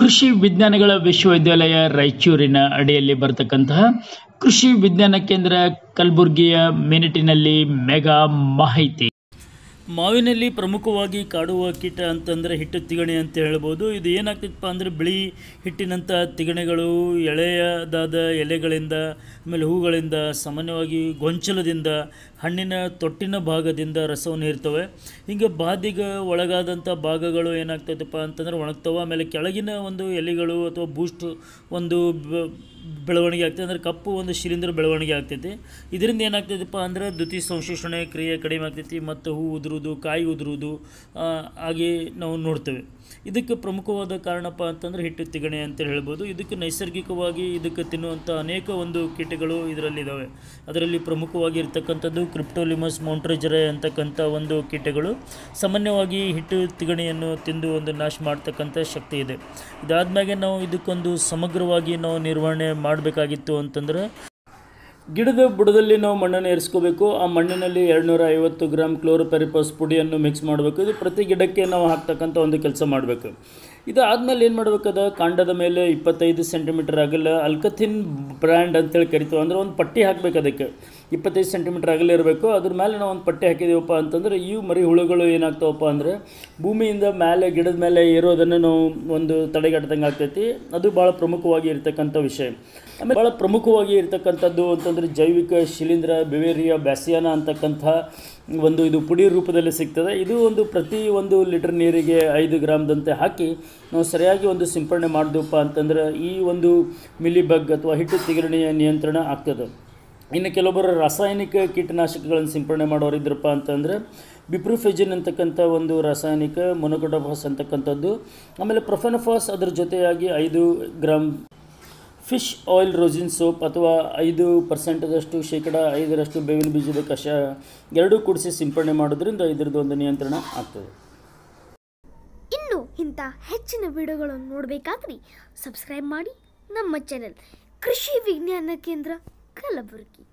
ಕೃಷಿ ವಿಜ್ಞಾನಗಳ ವಿಶ್ವವಿದ್ಯಾಲಯ ರಾಯಚೂರಿನ ಅಡಿಯಲ್ಲಿ ಬರತಕ್ಕಂತಹ ಕೃಷಿ ವಿಜ್ಞಾನ ಕೇಂದ್ರ ಕಲಬುರಗಿಯ ಮಿನಿಟಿನಲ್ಲಿ ಮೆಗಾ ಮಾಹಿತಿ ಮಾವಿನಲ್ಲಿ ಪ್ರಮುಖವಾಗಿ ಕಾಡುವ ಕೀಟ ಅಂತಂದರೆ ಹಿಟ್ಟು ತಿಗಣೆ ಅಂತ ಹೇಳ್ಬೋದು ಇದು ಏನಾಗ್ತಿತ್ತಪ್ಪ ಅಂದರೆ ಬಿಳಿ ಹಿಟ್ಟಿನಂಥ ತಿಗಣೆಗಳು ಎಳೆಯದಾದ ಎಲೆಗಳಿಂದ ಆಮೇಲೆ ಹೂಗಳಿಂದ ಸಾಮಾನ್ಯವಾಗಿ ಗೊಂಚಲದಿಂದ ಹಣ್ಣಿನ ತೊಟ್ಟಿನ ಭಾಗದಿಂದ ರಸವನ್ನು ಇರ್ತವೆ ಹೀಗೆ ಬಾದಿಗ ಒಳಗಾದಂಥ ಭಾಗಗಳು ಏನಾಗ್ತೈತಪ್ಪ ಅಂತಂದರೆ ಒಣಗ್ತವೆ ಆಮೇಲೆ ಕೆಳಗಿನ ಒಂದು ಎಲೆಗಳು ಅಥವಾ ಬೂಸ್ಟ್ ಒಂದು ಬೆಳವಣಿಗೆ ಆಗ್ತದೆ ಅಂದರೆ ಕಪ್ಪು ಒಂದು ಶಿಲೀಂಧ್ರ ಬೆಳವಣಿಗೆ ಆಗ್ತೈತಿ ಇದರಿಂದ ಏನಾಗ್ತದಪ್ಪ ಅಂದರೆ ದ್ಯುತಿ ಸಂಶೋಷಣೆ ಕ್ರಿಯೆ ಕಡಿಮೆ ಆಗ್ತೈತಿ ಮತ್ತು ಹೂ ಉದುರುವುದು ಕಾಯಿ ಉದುರುವುದು ಹಾಗೆ ನಾವು ನೋಡ್ತೇವೆ ಇದಕ್ಕೆ ಪ್ರಮುಖವಾದ ಕಾರಣಪ್ಪ ಅಂತಂದರೆ ಹಿಟ್ಟು ತಿಗಣೆ ಅಂತ ಹೇಳ್ಬೋದು ಇದಕ್ಕೆ ನೈಸರ್ಗಿಕವಾಗಿ ಇದಕ್ಕೆ ತಿನ್ನುವಂಥ ಅನೇಕ ಒಂದು ಕೀಟಗಳು ಇದರಲ್ಲಿದ್ದಾವೆ ಅದರಲ್ಲಿ ಪ್ರಮುಖವಾಗಿ ಇರ್ತಕ್ಕಂಥದ್ದು ಕ್ರಿಪ್ಟೋಲಿಮಸ್ ಮೌಂಟ್ರೆಜರೆ ಅಂತಕ್ಕಂಥ ಒಂದು ಕೀಟಗಳು ಸಾಮಾನ್ಯವಾಗಿ ಹಿಟ್ಟು ತಿಗಣೆಯನ್ನು ತಿಂದು ಒಂದು ನಾಶ ಮಾಡ್ತಕ್ಕಂಥ ಶಕ್ತಿ ಇದೆ ಇದಾದ ಮ್ಯಾಗೆ ನಾವು ಇದಕ್ಕೊಂದು ಸಮಗ್ರವಾಗಿ ನಾವು ನಿರ್ವಹಣೆ ಮಾಡಿ ಮಾಡಬೇಕಾಗಿತ್ತು ಅಂತಂದರೆ ಗಿಡದ ಬುಡದಲ್ಲಿ ನಾವು ಮಣ್ಣನ್ನು ಎರಿಸ್ಕೋಬೇಕು ಆ ಮಣ್ಣಿನಲ್ಲಿ ಎರಡುನೂರ ಐವತ್ತು ಗ್ರಾಮ್ ಕ್ಲೋರೋಪೆರಿಪಸ್ ಪುಡಿಯನ್ನು ಮಿಕ್ಸ್ ಮಾಡಬೇಕು ಇದು ಪ್ರತಿ ಗಿಡಕ್ಕೆ ನಾವು ಹಾಕ್ತಕ್ಕಂಥ ಒಂದು ಕೆಲಸ ಮಾಡಬೇಕು ಇದಾದಮೇಲೆ ಏನು ಮಾಡ್ಬೇಕದ ಕಾಂಡದ ಮೇಲೆ ಇಪ್ಪತ್ತೈದು ಸೆಂಟಿಮೀಟರ್ ಆಗಲ್ಲ ಅಲ್ಕಥಿನ್ ಬ್ರ್ಯಾಂಡ್ ಅಂತೇಳಿ ಕರಿತೀವಿ ಅಂದರೆ ಒಂದು ಪಟ್ಟಿ ಹಾಕಬೇಕು ಅದಕ್ಕೆ ಇಪ್ಪತ್ತೈದು ಸೆಂಟಿಮೀಟರ್ ಅಗಲ ಇರಬೇಕು ಅದ್ರ ಮೇಲೆ ನಾವು ಒಂದು ಪಟ್ಟಿ ಹಾಕಿದೀವಪ್ಪ ಅಂತಂದರೆ ಈ ಮರಿ ಹುಳುಗಳು ಏನಾಗ್ತಾವಪ್ಪ ಅಂದರೆ ಭೂಮಿಯಿಂದ ಮೇಲೆ ಗಿಡದ ಮೇಲೆ ಏರೋದನ್ನು ನಾವು ಒಂದು ತಡೆಗಟ್ಟದಂಗೆ ಆಗ್ತೈತಿ ಅದು ಭಾಳ ಪ್ರಮುಖವಾಗಿ ಇರತಕ್ಕಂಥ ವಿಷಯ ಆಮೇಲೆ ಭಾಳ ಪ್ರಮುಖವಾಗಿ ಇರತಕ್ಕಂಥದ್ದು ಅಂತಂದರೆ ಜೈವಿಕ ಶಿಲೀಂಧ್ರ ಬೆವೇರಿಯಾ ಬ್ಯಾಸಿಯಾನ ಅಂತಕ್ಕಂಥ ಒಂದು ಇದು ಪುಡಿ ರೂಪದಲ್ಲಿ ಸಿಗ್ತದೆ ಇದು ಒಂದು ಪ್ರತಿ ಒಂದು ಲೀಟರ್ ನೀರಿಗೆ ಐದು ಗ್ರಾಮ್ದಂತೆ ಹಾಕಿ ನಾವು ಸರಿಯಾಗಿ ಒಂದು ಸಿಂಪರಣೆ ಮಾಡಿದೆವಪ್ಪ ಅಂತಂದ್ರೆ ಈ ಒಂದು ಮಿಲಿ ಬಗ್ ಅಥವಾ ಹಿಟ್ಟು ತಿಗರಣೆಯ ನಿಯಂತ್ರಣ ಆಗ್ತದೆ ಇನ್ನು ಕೆಲವೊಬ್ಬರು ರಾಸಾಯನಿಕ ಕೀಟನಾಶಕಗಳನ್ನು ಸಿಂಪರಣೆ ಇದ್ರಪ್ಪ ಅಂತಂದರೆ ಬಿಪ್ರೂಫೆಜಿನ್ ಅಂತಕ್ಕಂಥ ಒಂದು ರಾಸಾಯನಿಕ ಮೊನೊಕೊಟೋಫಾಸ್ ಅಂತಕ್ಕಂಥದ್ದು ಆಮೇಲೆ ಪ್ರೊಫೆನೊಫಾಸ್ ಅದರ ಜೊತೆಯಾಗಿ ಐದು gram fish oil rosin soap ಅಥವಾ ಐದು ಪರ್ಸೆಂಟದಷ್ಟು ಶೇಕಡ ಐದರಷ್ಟು ಬೇವಿನ ಬೀಜದ ಕಷಾಯ ಎರಡೂ ಕುಡಿಸಿ ಸಿಂಪರಣೆ ಮಾಡೋದ್ರಿಂದ ಇದರದ್ದು ಒಂದು ನಿಯಂತ್ರಣ ಆಗ್ತದೆ ಇಂಥ ಹೆಚ್ಚಿನ ವಿಡಿಯೋಗಳನ್ನು ನೋಡಬೇಕಾದ್ರೆ ಸಬ್ಸ್ಕ್ರೈಬ್ ಮಾಡಿ ನಮ್ಮ ಚಾನೆಲ್ ಕೃಷಿ ವಿಜ್ಞಾನ ಕೇಂದ್ರ ಕಲಬುರಗಿ